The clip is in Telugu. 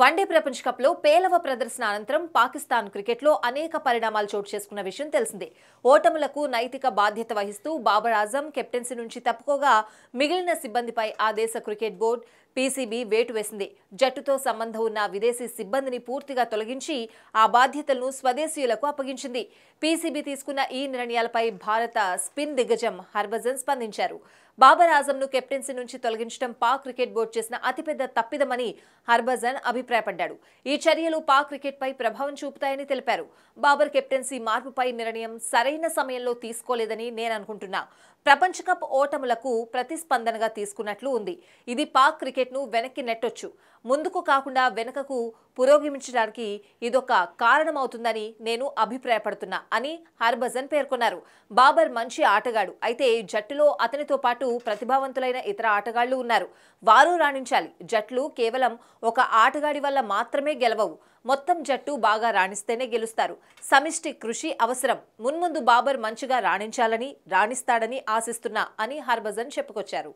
వన్డే ప్రపంచ కప్లో పేలవ ప్రదర్శన అనంతరం పాకిస్తాన్ క్రికెట్లో అనేక పరిణామాలు చోటు చేసుకున్న విషయం తెలిసిందే ఓటములకు నైతిక బాధ్యత వహిస్తూ బాబర్ ఆజం కెప్టెన్సీ నుంచి తప్పుకోగా మిగిలిన సిబ్బందిపై ఆ దేశ క్రికెట్ బోర్డు పీసీబీ వేటు వేసింది జట్టుతో సంబంధం ఉన్న విదేశీ సిబ్బందిని పూర్తిగా తొలగించి ఆ బాధ్యతలను స్వదేశీయులకు అప్పగించింది పీసీబీ తీసుకున్న ఈ నిర్ణయాలపై భారత స్పిన్ దిగ్గజం హర్భజన్ స్పందించారు బాబర్ ఆజంను కెప్టెన్సీ నుంచి తొలగించడం పాక్ క్రికెట్ బోర్డు చేసిన అతిపెద్ద తప్పిదమని హర్భజన్ అభిప్రాయపడ్డాడు ఈ చర్యలు పాక్ క్రికెట్పై ప్రభావం చూపుతాయని తెలిపారు బాబర్ కెప్టెన్సీ మార్పుపై నిర్ణయం సరైన సమయంలో తీసుకోలేదని నేను అనుకుంటున్నా ప్రపంచ కప్ ఓటములకు ప్రతిస్పందనగా తీసుకున్నట్లు ఉంది ఇది పాక్ క్రికెట్ ను వెనక్కి నెట్టొచ్చు ముందుకు కాకుండా వెనకకు పురోగమించడానికి ఇదొక కారణమవుతుందని నేను అభిప్రాయపడుతున్నా అని హర్భజన్ పేర్కొన్నారు బాబర్ మంచి ఆటగాడు అయితే జట్టులో అతనితో పాటు ప్రతిభావంతులైన ఇతర ఆటగాళ్లు ఉన్నారు వారు రాణించాలి జట్లు కేవలం ఒక ఆటగాడి వల్ల మాత్రమే గెలవవు మొత్తం జట్టు బాగా రాణిస్తేనే గెలుస్తారు సమిష్టి కృషి అవసరం మున్ముందు బాబర్ మంచిగా రాణించాలని రాణిస్తాడని ఆశిస్తున్నా అని హర్భజన్ చెప్పుకొచ్చారు